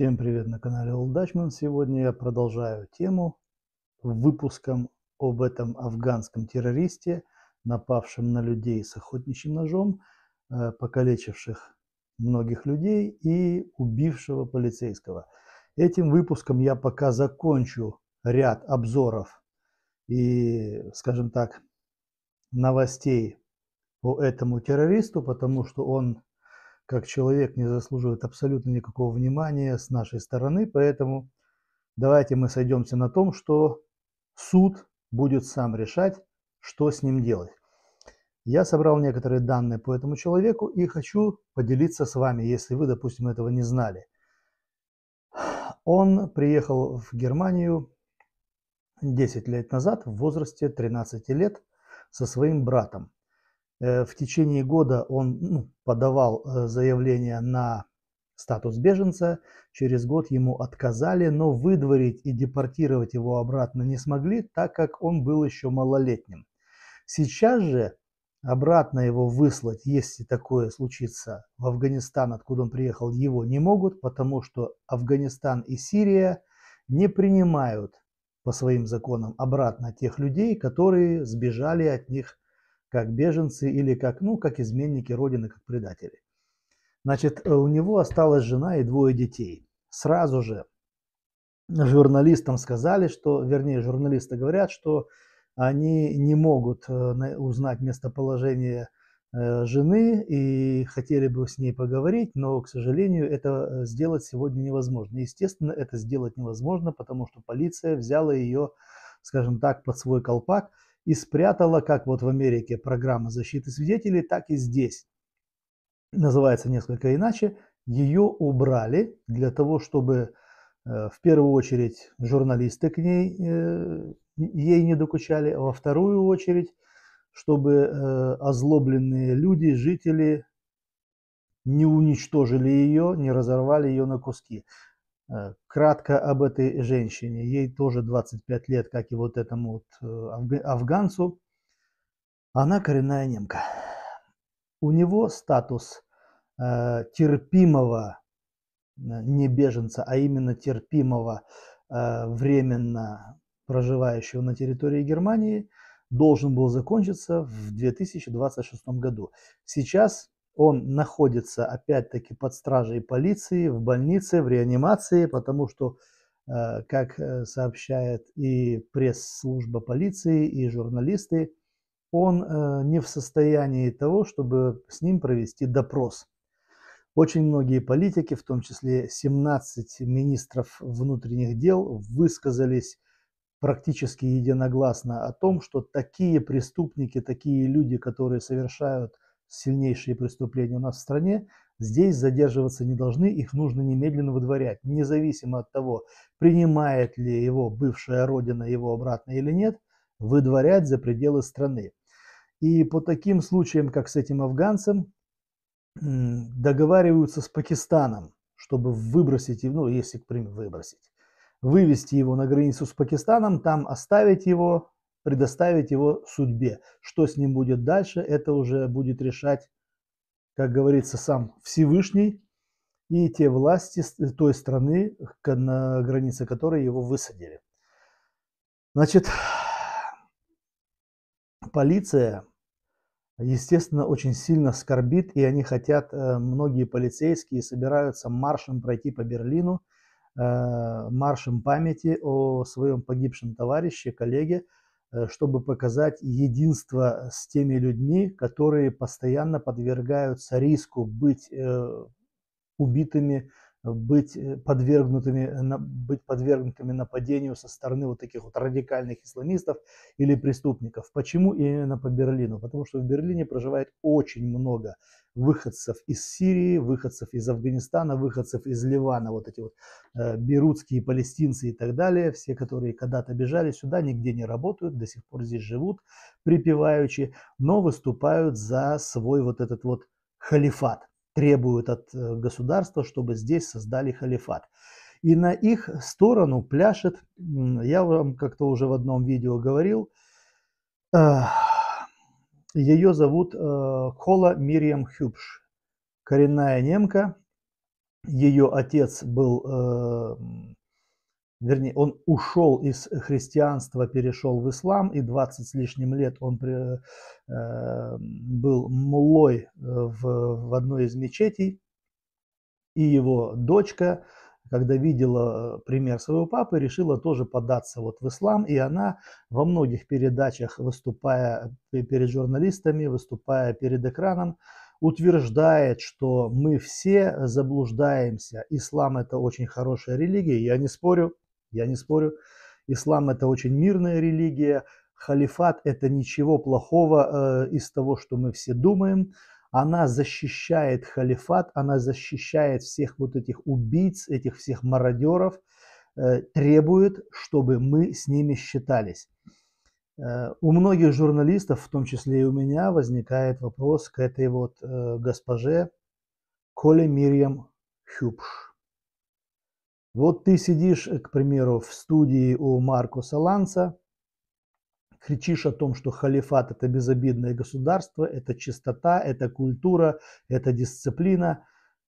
Всем привет на канале Old Сегодня я продолжаю тему выпуском об этом афганском террористе, напавшем на людей с охотничьим ножом, э, покалечивших многих людей и убившего полицейского. Этим выпуском я пока закончу ряд обзоров и, скажем так, новостей по этому террористу, потому что он как человек не заслуживает абсолютно никакого внимания с нашей стороны, поэтому давайте мы сойдемся на том, что суд будет сам решать, что с ним делать. Я собрал некоторые данные по этому человеку и хочу поделиться с вами, если вы, допустим, этого не знали. Он приехал в Германию 10 лет назад в возрасте 13 лет со своим братом. Э, в течение года он ну, подавал э, заявление на статус беженца, через год ему отказали, но выдворить и депортировать его обратно не смогли, так как он был еще малолетним. Сейчас же обратно его выслать, если такое случится, в Афганистан, откуда он приехал, его не могут, потому что Афганистан и Сирия не принимают по своим законам обратно тех людей, которые сбежали от них как беженцы или как, ну, как изменники Родины, как предатели. Значит, э, у него осталась жена и двое детей. Сразу же журналистам сказали, что, вернее, журналисты говорят, что они не могут э, узнать местоположение э, жены и хотели бы с ней поговорить, но, к сожалению, это сделать сегодня невозможно. Естественно, это сделать невозможно, потому что полиция взяла ее, скажем так, под свой колпак – и спрятала, как вот в Америке программа защиты свидетелей, так и здесь. Называется несколько иначе. Ее убрали для того, чтобы э, в первую очередь журналисты к ней э, ей не докучали, а во вторую очередь, чтобы э, озлобленные люди, жители не уничтожили ее, не разорвали ее на куски. Э, кратко об этой женщине. Ей тоже 25 лет, как и вот этому вот э, афганцу. Она коренная немка. У него статус э, терпимого не беженца, а именно терпимого временно проживающего на территории Германии, должен был закончиться в 2026 году. Сейчас он находится опять-таки под стражей полиции, в больнице, в реанимации, потому что, э, как э, сообщает и пресс-служба полиции, и журналисты, он э, не в состоянии того, чтобы с ним провести допрос. Очень многие политики, в том числе 17 министров внутренних дел, высказались практически единогласно о том, что такие преступники, такие люди, которые совершают сильнейшие преступления у нас в стране, здесь задерживаться не должны, их нужно немедленно выдворять, независимо от того, принимает ли его бывшая родина его обратно или нет, выдворять за пределы страны. И по таким случаям, как с этим афганцем, договариваются с Пакистаном, чтобы выбросить его, ну, если, к примеру, выбросить, вывести его на границу с Пакистаном, там оставить его, предоставить его судьбе. Что с ним будет дальше, это уже будет решать, как говорится, сам Всевышний и те власти той страны, на границе которой его высадили. Значит, полиция, естественно, очень сильно скорбит, и они хотят, э, многие полицейские собираются маршем пройти по Берлину, э, маршем памяти о своем погибшем товарище, коллеге – Э, чтобы показать единство с теми людьми, которые постоянно подвергаются риску быть э, убитыми, быть э, подвергнутыми, э, быть подвергнутыми нападению со стороны вот таких вот радикальных исламистов или преступников. Почему именно по Берлину? Потому что в Берлине проживает очень много выходцев из Сирии, выходцев из Афганистана, выходцев из Ливана, вот эти вот э, берутские палестинцы и так далее, все, которые когда-то бежали сюда, нигде не работают, до сих пор здесь живут припеваючи, но выступают за свой вот этот вот халифат требуют от э, государства, чтобы здесь создали халифат. И на их сторону пляшет, я вам как-то уже в одном видео говорил, э, ее зовут Хола э, Мириам Хюбш, коренная немка. Ее отец был вернее, он ушел из христианства, перешел в ислам, и 20 с лишним лет он при, э, был мулой э, в, в одной из мечетей, и его дочка, когда видела э, пример своего папы, решила тоже податься вот в ислам, и она во многих передачах, выступая перед журналистами, выступая перед экраном, утверждает, что мы все заблуждаемся, ислам это очень хорошая религия, я не спорю, я не спорю. Ислам – это очень мирная религия. Халифат – это ничего плохого э, из того, что мы все думаем. Она защищает халифат, она защищает всех вот этих убийц, этих всех мародеров, э, требует, чтобы мы с ними считались. Э, у многих журналистов, в том числе и у меня, возникает вопрос к этой вот э, госпоже Коле Мирьям Хюбш. Вот ты сидишь, э, к примеру, в студии у Марко Саланца, кричишь о том, что халифат – это безобидное государство, это чистота, это культура, это дисциплина.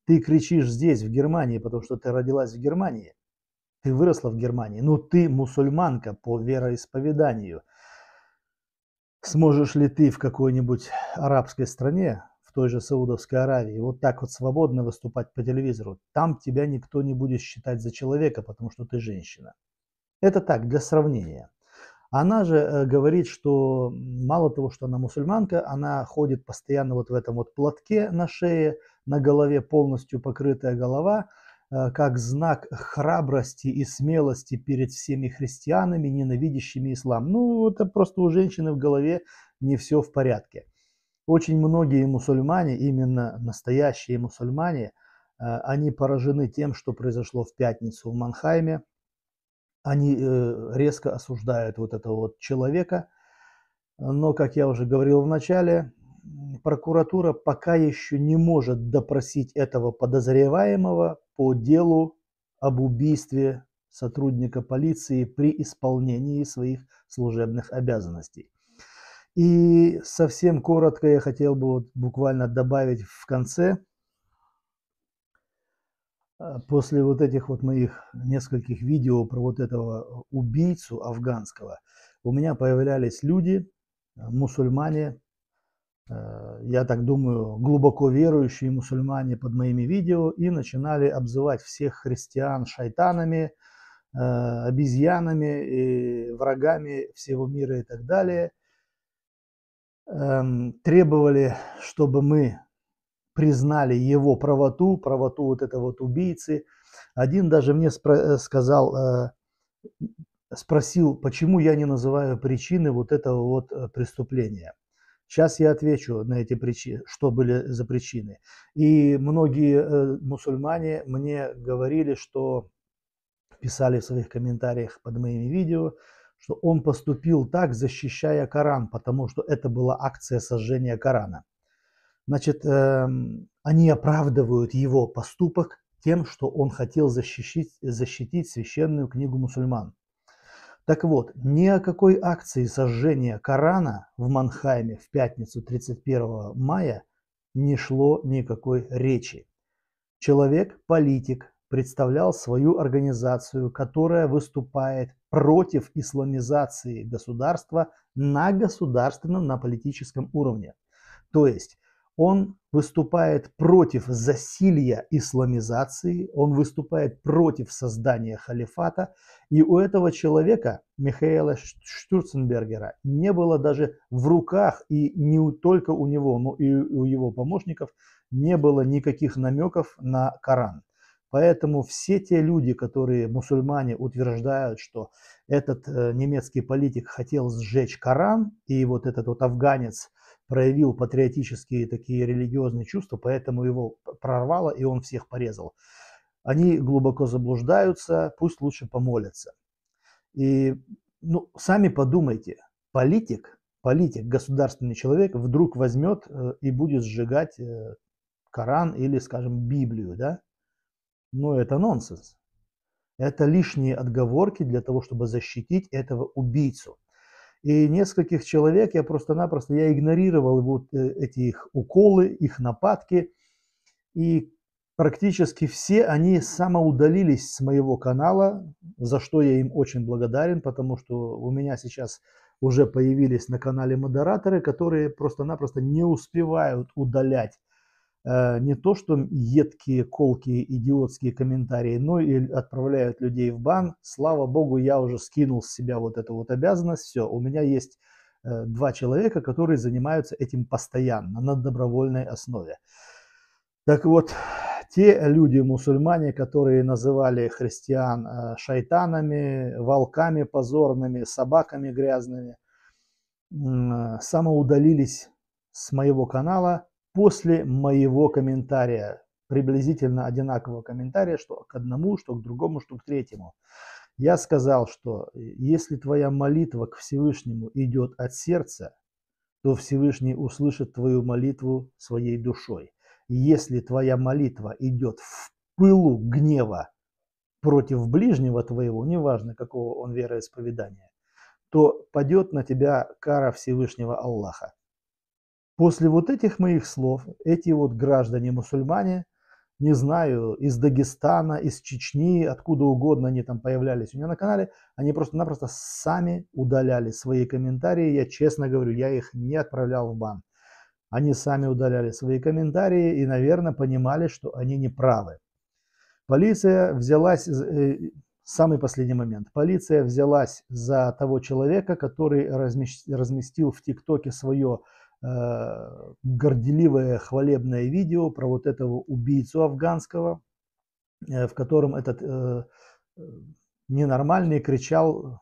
Ты кричишь здесь, в Германии, потому что ты родилась в Германии, ты выросла в Германии, но ты мусульманка по вероисповеданию. Сможешь ли ты в какой-нибудь арабской стране той же Саудовской Аравии, вот так вот свободно выступать по телевизору, там тебя никто не будет считать за человека, потому что ты женщина. Это так, для сравнения. Она же э, говорит, что мало того, что она мусульманка, она ходит постоянно вот в этом вот платке на шее, на голове полностью покрытая голова, э, как знак храбрости и смелости перед всеми христианами, ненавидящими ислам. Ну, это просто у женщины в голове не все в порядке. Очень многие мусульмане, именно настоящие мусульмане, э, они поражены тем, что произошло в пятницу в Манхайме. Они э, резко осуждают вот этого вот человека. Но, как я уже говорил в начале, прокуратура пока еще не может допросить этого подозреваемого по делу об убийстве сотрудника полиции при исполнении своих служебных обязанностей. И совсем коротко я хотел бы вот буквально добавить в конце, а, после вот этих вот моих нескольких видео про вот этого убийцу афганского, у меня появлялись люди, а, мусульмане, а, я так думаю, глубоко верующие мусульмане под моими видео и начинали обзывать всех христиан шайтанами, обезьянами, и врагами всего мира и так далее – Эм, требовали, чтобы мы признали его правоту, правоту вот этого вот убийцы. Один даже мне спро- э, сказал, э, спросил, почему я не называю причины вот этого вот э, преступления. Сейчас я отвечу на эти причины, что были за причины. И многие мусульмане мне говорили, что писали в своих комментариях под моими видео, что он поступил так, защищая Коран, потому что это была акция сожжения Корана. Значит, эм, они оправдывают его поступок тем, что он хотел защитить, защитить священную книгу мусульман. Так вот, ни о какой акции сожжения Корана в Манхайме в пятницу 31 мая не шло никакой речи. Человек, политик, представлял свою организацию, которая выступает против исламизации государства на государственном, на политическом уровне. То есть он выступает против засилья исламизации, он выступает против создания халифата. И у этого человека, Михаила Штурценбергера, не было даже в руках, и не только у него, но и у его помощников, не было никаких намеков на Коран. Поэтому все те люди, которые мусульмане утверждают, что этот э, немецкий политик хотел сжечь Коран, и вот этот вот афганец проявил патриотические такие религиозные чувства, поэтому его прорвало, и он всех порезал. Они глубоко заблуждаются, пусть лучше помолятся. И ну, сами подумайте, политик, политик, государственный человек вдруг возьмет э, и будет сжигать э, Коран или, скажем, Библию, да? Но это нонсенс. Это лишние отговорки для того, чтобы защитить этого убийцу. И нескольких человек я просто-напросто, я игнорировал вот э, эти их уколы, их нападки. И практически все они самоудалились с моего канала, за что я им очень благодарен, потому что у меня сейчас уже появились на канале модераторы, которые просто-напросто не успевают удалять Э, не то, что едкие, колкие, идиотские комментарии, но и отправляют людей в бан. Слава богу, я уже скинул с себя вот эту вот обязанность. Все, у меня есть э, два человека, которые занимаются этим постоянно, на добровольной основе. Так вот, те люди, мусульмане, которые называли христиан э, шайтанами, волками позорными, собаками грязными, самоудалились с моего канала – после моего комментария, приблизительно одинакового комментария, что к одному, что к другому, что к третьему. Я сказал, что э, если твоя молитва к Всевышнему идет от сердца, то Всевышний услышит твою молитву своей душой. Если твоя молитва идет в пылу гнева против ближнего твоего, неважно какого он вероисповедания, то падет на тебя кара Всевышнего Аллаха. После вот этих моих слов, эти вот граждане-мусульмане, не знаю, из Дагестана, из Чечни, откуда угодно они там появлялись у меня на канале, они просто-напросто сами удаляли свои комментарии. Я честно говорю, я их не отправлял в бан. Они сами удаляли свои комментарии и, наверное, понимали, что они не правы. Полиция взялась, э, самый последний момент, полиция взялась за того человека, который разместил в ТикТоке свое Э, горделивое хвалебное видео про вот этого убийцу афганского, э, в котором этот э, ненормальный кричал,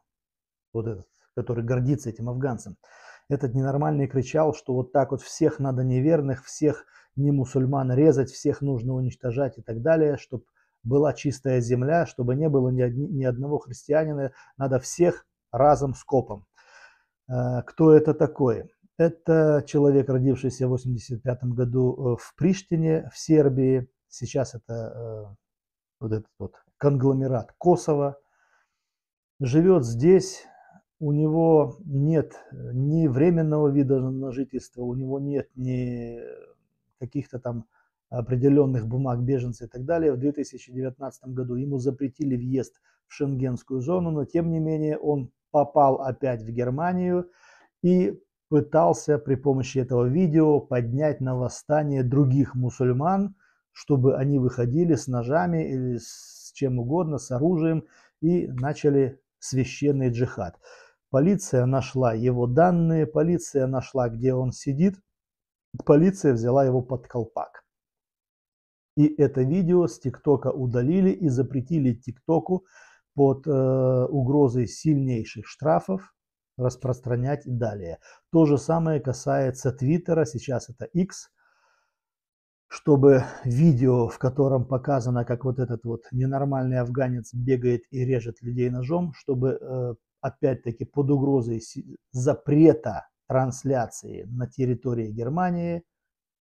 вот этот, который гордится этим афганцем, этот ненормальный кричал, что вот так вот всех надо неверных, всех не мусульман резать, всех нужно уничтожать и так далее, чтобы была чистая земля, чтобы не было ни, одни, ни одного христианина, надо всех разом скопом. Кто это такое? Это человек, родившийся в 1985 году э, в Приштине, в Сербии. Сейчас это э, вот этот вот конгломерат Косово. Живет здесь, у него нет э, ни временного вида на жительство, у него нет ни каких-то там определенных бумаг беженца и так далее. В 2019 году ему запретили въезд в шенгенскую зону, но тем не менее он попал опять в Германию и пытался при помощи этого видео поднять на восстание других мусульман, чтобы они выходили с ножами или с чем угодно, с оружием и начали священный джихад. Полиция нашла его данные, полиция нашла, где он сидит, полиция взяла его под колпак. И это видео с ТикТока удалили и запретили ТикТоку под э, угрозой сильнейших штрафов распространять и далее. То же самое касается Твиттера, сейчас это X, чтобы видео, в котором показано, как вот этот вот ненормальный афганец бегает и режет людей ножом, чтобы э, опять-таки под угрозой запрета трансляции на территории Германии –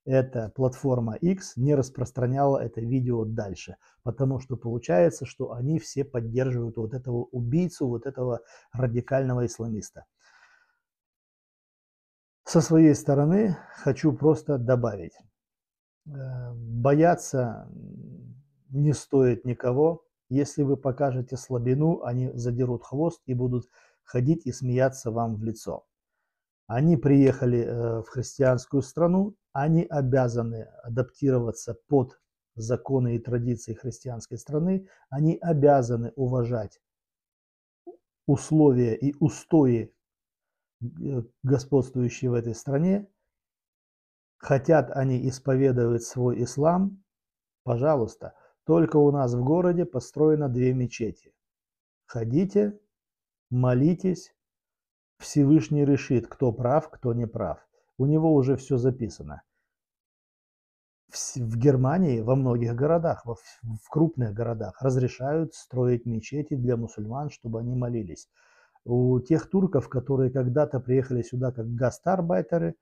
эта платформа X не распространяла это видео дальше, потому что получается, что они все поддерживают вот этого убийцу, вот этого радикального исламиста. Со своей стороны хочу просто добавить. Э, бояться не стоит никого. Если вы покажете слабину, они задерут хвост и будут ходить и смеяться вам в лицо. Они приехали э, в христианскую страну они обязаны адаптироваться под законы и традиции христианской страны, они обязаны уважать условия и устои э, господствующие в этой стране. Хотят они исповедовать свой ислам, пожалуйста, только у нас в городе построено две мечети. Ходите, молитесь, Всевышний решит, кто прав, кто не прав у него уже все записано. В, в Германии, во многих городах, во, в крупных городах разрешают строить мечети для мусульман, чтобы они молились. У тех турков, которые когда-то приехали сюда как гастарбайтеры э,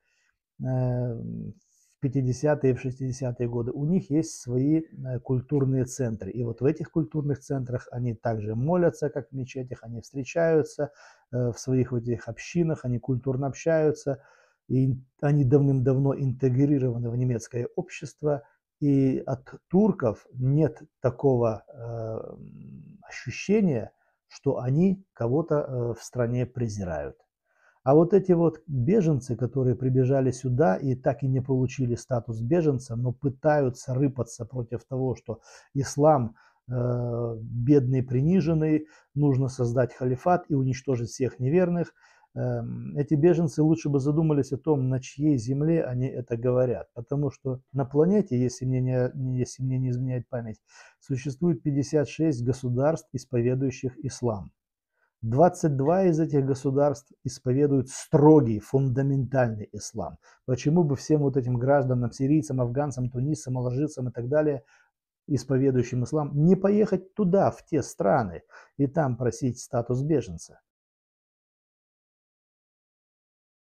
в 50-е и в 60-е годы, у них есть свои э, культурные центры. И вот в этих культурных центрах они также молятся, как в мечетях, они встречаются э, в своих вот этих общинах, они культурно общаются. И они давным-давно интегрированы в немецкое общество, и от турков нет такого э, ощущения, что они кого-то э, в стране презирают. А вот эти вот беженцы, которые прибежали сюда и так и не получили статус беженца, но пытаются рыпаться против того, что ислам э, бедный, приниженный, нужно создать халифат и уничтожить всех неверных – Эм, эти беженцы лучше бы задумались о том, на чьей земле они это говорят. Потому что на планете, если мне не, если мне не изменяет память, существует 56 государств, исповедующих ислам. 22 из этих государств исповедуют строгий, фундаментальный ислам. Почему бы всем вот этим гражданам, сирийцам, афганцам, тунисцам, алжирцам и так далее, исповедующим ислам, не поехать туда, в те страны, и там просить статус беженца?